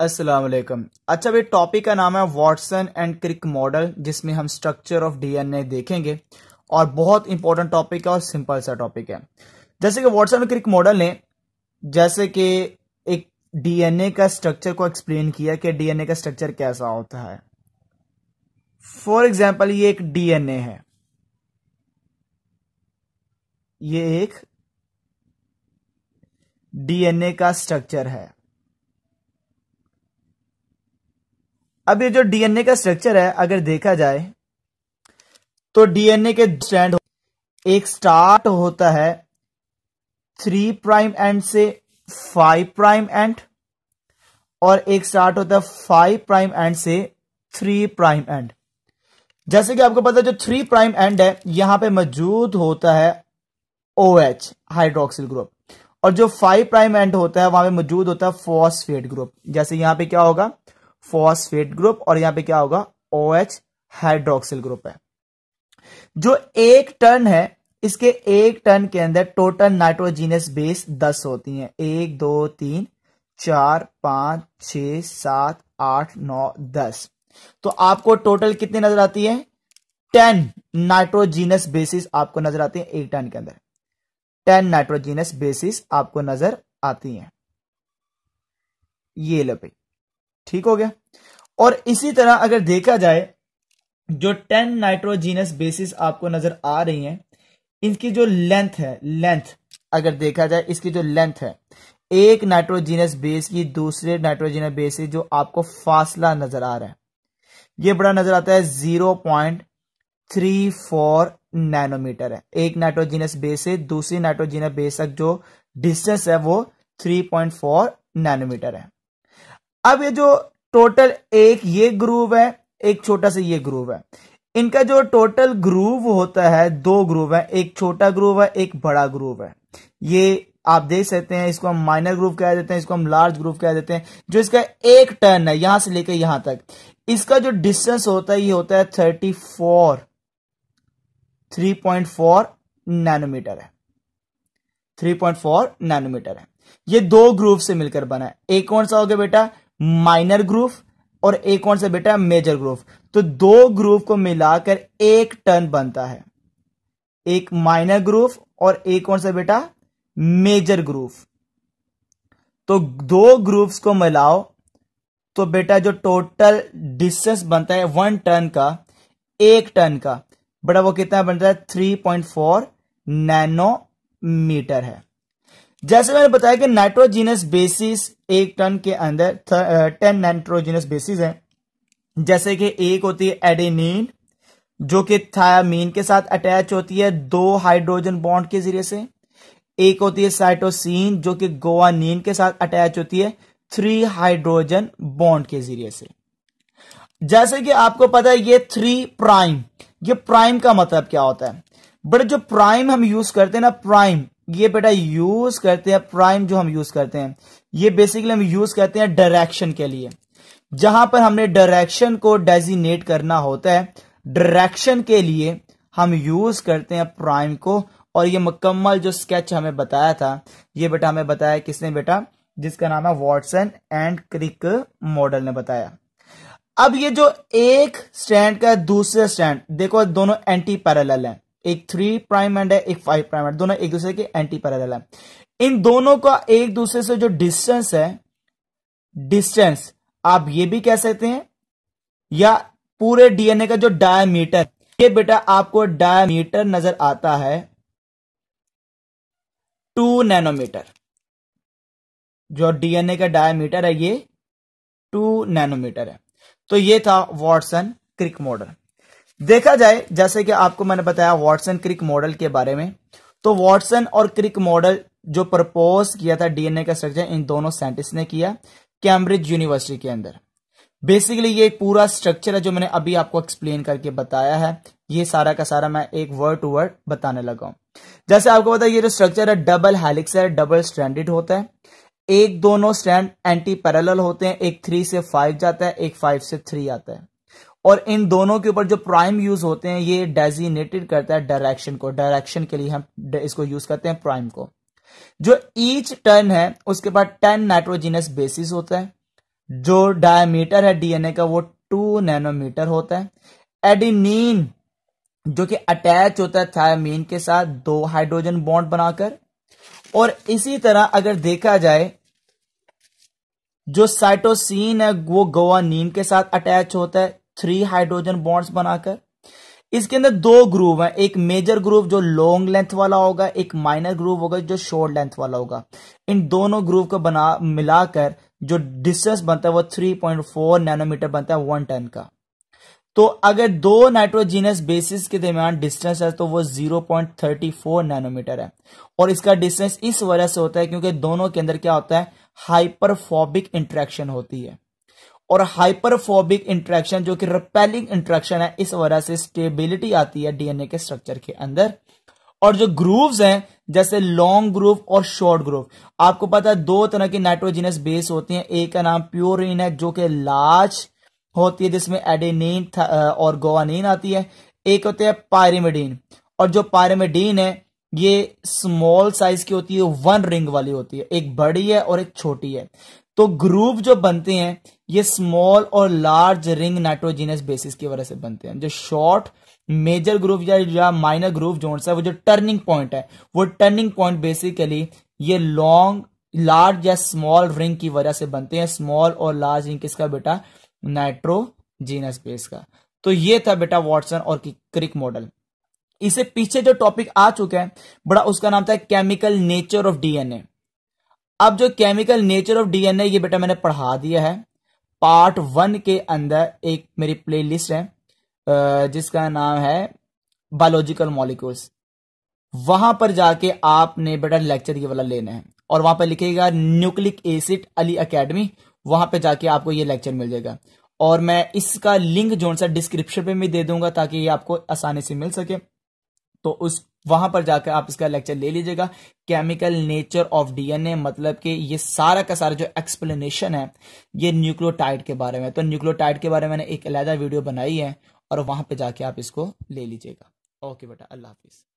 असलम अच्छा भाई टॉपिक का नाम है वॉटसन एंड क्रिक मॉडल जिसमें हम स्ट्रक्चर ऑफ डीएनए देखेंगे और बहुत इंपॉर्टेंट टॉपिक है और सिंपल सा टॉपिक है जैसे कि वॉटसन और क्रिक मॉडल ने जैसे कि एक डीएनए का स्ट्रक्चर को एक्सप्लेन किया कि डीएनए का स्ट्रक्चर कैसा होता है फॉर एग्जाम्पल ये एक डीएनए है ये एक डीएनए का स्ट्रक्चर है अब ये जो डीएनए का स्ट्रक्चर है अगर देखा जाए तो डीएनए के स्टैंड एक स्टार्ट होता है थ्री प्राइम एंड से फाइव प्राइम एंड और एक स्टार्ट होता है फाइव प्राइम एंड से थ्री प्राइम एंड जैसे कि आपको पता है जो थ्री प्राइम एंड है यहां पे मौजूद होता है ओ एच हाइड्रोक्सिल ग्रुप और जो फाइव प्राइम एंड होता है वहां पे मौजूद होता है फॉस्फेट ग्रुप जैसे यहां पे क्या होगा फॉस्फेट ग्रुप और यहां पे क्या होगा ओ एच हाइड्रोक्सिल ग्रुप है जो एक टर्न है इसके एक टन के अंदर टोटल नाइट्रोजीनियस बेस दस होती हैं एक दो तीन चार पांच छ सात आठ नौ दस तो आपको टोटल कितनी नजर आती है टेन नाइट्रोजीनस बेसिस आपको नजर आती है एक टन के अंदर टेन नाइट्रोजीनस बेसिस आपको नजर आती है ये लो भाई ठीक हो गया और इसी तरह अगर देखा जाए जो टेन नाइट्रोजीनस बेसिस आपको नजर आ रही हैं इनकी जो लेंथ है लेंथ अगर देखा जाए इसकी जो लेंथ है एक नाइट्रोजीनस बेस की दूसरे नाइट्रोजीनस बेस से जो आपको फासला नजर आ रहा है ये बड़ा नजर आता है zero point three four nanometer है एक नाइट्रोजीनस बेस से दूसरी नाइट्रोजीनस बेस तक जो डिस्टेंस है वो थ्री पॉइंट फोर नैनोमीटर है अब ये जो टोटल एक ये ग्रूव है एक छोटा सा ये ग्रूव है इनका जो टोटल ग्रूव होता है दो ग्रूव है एक छोटा ग्रूव है एक बड़ा ग्रूव है ये आप देख सकते हैं इसको हम माइनर ग्रूव कह देते हैं इसको हम लार्ज ग्रूव कह देते हैं जो इसका एक टर्न है यहां से लेकर यहां तक इसका जो डिस्टेंस होता है ये होता है thirty four three point four nanometer है थ्री पॉइंट फोर नैनोमीटर है ये दो ग्रूव से मिलकर बना है एक कौन सा हो गया बेटा माइनर ग्रुप और एक कौन सा बेटा मेजर ग्रुप तो दो ग्रुप को मिलाकर एक टर्न बनता है एक माइनर ग्रुप और एक कौन सा बेटा मेजर ग्रुप तो दो ग्रुप्स को मिलाओ तो बेटा जो टोटल डिस्टेंस बनता है वन टर्न का एक टर्न का बड़ा वो कितना बनता है थ्री पॉइंट फोर नैनोमीटर है जैसे मैंने बताया कि नाइट्रोजीनस बेसिस एक टन के अंदर टेन नाइट्रोजीनस बेसिस हैं जैसे कि एक होती है एडेनिन जो कि थायामीन के साथ अटैच होती है दो हाइड्रोजन बॉन्ड के जरिए से एक होती है साइटोसिन जो कि गोवानीन के साथ अटैच होती है थ्री हाइड्रोजन बॉन्ड के जरिए से जैसे कि आपको पता है ये थ्री प्राइम ये प्राइम का मतलब क्या होता है बट जो प्राइम हम यूज करते हैं ना प्राइम ये बेटा यूज करते हैं प्राइम जो हम यूज करते हैं ये बेसिकली हम यूज करते हैं डायरेक्शन के लिए जहां पर हमने डायरेक्शन को डेजिनेट करना होता है डायरेक्शन के लिए हम यूज करते हैं प्राइम को और ये मुकम्मल जो स्केच हमें बताया था ये बेटा हमें बताया किसने बेटा जिसका नाम है वॉटसन एंड क्रिक मॉडल ने बताया अब ये जो एक स्टैंड का दूसरे स्टैंड देखो दोनों एंटी पैरेलल हैं एक थ्री प्राइम एंड है एक फाइव प्राइम एंड दोनों एक दूसरे के एंटी पैरेलल है इन दोनों का एक दूसरे से जो डिस्टेंस है डिस्टेंस आप ये भी कह सकते हैं या पूरे डीएनए का जो डायमीटर ये बेटा आपको डायमीटर नजर आता है टू नैनोमीटर जो डीएनए का डायमीटर है ये टू नैनोमीटर है तो ये था वॉटसन क्रिक मॉडल देखा जाए जैसे कि आपको मैंने बताया वॉटसन क्रिक मॉडल के बारे में तो वॉटसन और क्रिक मॉडल जो प्रपोज किया था डीएनए का स्ट्रक्चर इन दोनों साइंटिस्ट ने किया कैम्ब्रिज यूनिवर्सिटी के अंदर बेसिकली ये पूरा स्ट्रक्चर है जो मैंने अभी आपको एक्सप्लेन करके बताया है ये सारा का सारा मैं एक वर्ड टू वर्ड बताने लगा हूं जैसे आपको पता है ये जो स्ट्रक्चर है डबल हेलिक्स है डबल स्टैंडर्ड होता है एक दोनों स्टैंड एंटी पैरेलल होते हैं एक थ्री से फाइव जाता है एक फाइव से थ्री आता है और इन दोनों के ऊपर जो प्राइम यूज होते हैं ये डेजिनेटेड करता है डायरेक्शन को डायरेक्शन के लिए हम इसको यूज करते हैं प्राइम को जो ईच टर्न है उसके बाद टेन नाइट्रोजीनस बेसिस होता है जो डायमीटर है डीएनए का वो टू नैनोमीटर होता है एडिनीन जो कि अटैच होता है थायमीन के साथ दो हाइड्रोजन बॉन्ड बनाकर और इसी तरह अगर देखा जाए जो साइटोसिन है वो गोवानीन के साथ अटैच होता है थ्री हाइड्रोजन बॉन्ड्स बनाकर इसके अंदर दो ग्रुप हैं एक मेजर ग्रुप जो लॉन्ग लेंथ वाला होगा एक माइनर ग्रुप होगा जो शॉर्ट लेंथ वाला होगा इन दोनों ग्रुप को बना मिलाकर जो डिस्टेंस बनता है वो 3.4 नैनोमीटर बनता है वन टन का तो अगर दो नाइट्रोजीनस बेसिस के दरमियान डिस्टेंस है तो वो 0.34 नैनोमीटर है और इसका डिस्टेंस इस वजह से होता है क्योंकि दोनों के अंदर क्या होता है हाइपरफोबिक इंट्रैक्शन होती है और हाइपरफोबिक इंट्रैक्शन जो कि रिपेलिंग इंट्रैक्शन है इस वजह से स्टेबिलिटी आती है डीएनए के स्ट्रक्चर के अंदर और जो ग्रूव्स हैं जैसे लॉन्ग ग्रूव और शॉर्ट ग्रूव आपको पता है दो तरह की नाइट्रोजिनस बेस होती हैं एक का नाम प्योरिन है जो कि लार्ज होती है जिसमें एडेनिन और गोवानीन आती है एक होती है पायरेमिडीन और जो पायरेमिडीन है ये स्मॉल साइज की होती है वन रिंग वाली होती है एक बड़ी है और एक छोटी है तो ग्रुप जो बनते हैं ये स्मॉल और लार्ज रिंग नाइट्रोजीनियस बेसिस की वजह से बनते हैं जो शॉर्ट मेजर ग्रुप या, या माइनर ग्रुप जो है वो जो टर्निंग पॉइंट है वो टर्निंग पॉइंट बेसिकली ये लॉन्ग लार्ज या स्मॉल रिंग की वजह से बनते हैं स्मॉल और लार्ज रिंग किसका बेटा नाइट्रोजीनस बेस का तो ये था बेटा वॉटसन और क्रिक मॉडल इसे पीछे जो टॉपिक आ चुका है बड़ा उसका नाम था केमिकल नेचर ऑफ डीएनए अब जो केमिकल नेचर ऑफ डीएनए ये बेटा मैंने पढ़ा दिया है पार्ट वन के अंदर एक मेरी प्लेलिस्ट है जिसका नाम है बायोलॉजिकल मॉलिक्यूल्स वहां पर जाके आपने बेटा लेक्चर ये वाला लेना है और वहां पर लिखेगा न्यूक्लिक एसिड अली अकेडमी वहां पर जाके आपको ये लेक्चर मिल जाएगा और मैं इसका लिंक जो सा डिस्क्रिप्शन पे भी दे दूंगा ताकि ये आपको आसानी से मिल सके तो उस वहां पर जाकर आप इसका लेक्चर ले लीजिएगा केमिकल नेचर ऑफ डीएनए मतलब कि ये सारा का सारा जो एक्सप्लेनेशन है ये न्यूक्लियोटाइड के बारे में तो न्यूक्लियोटाइड के बारे में मैंने एक अलहदा वीडियो बनाई है और वहां पर जाके आप इसको ले लीजिएगा ओके बेटा अल्लाह हाफिज़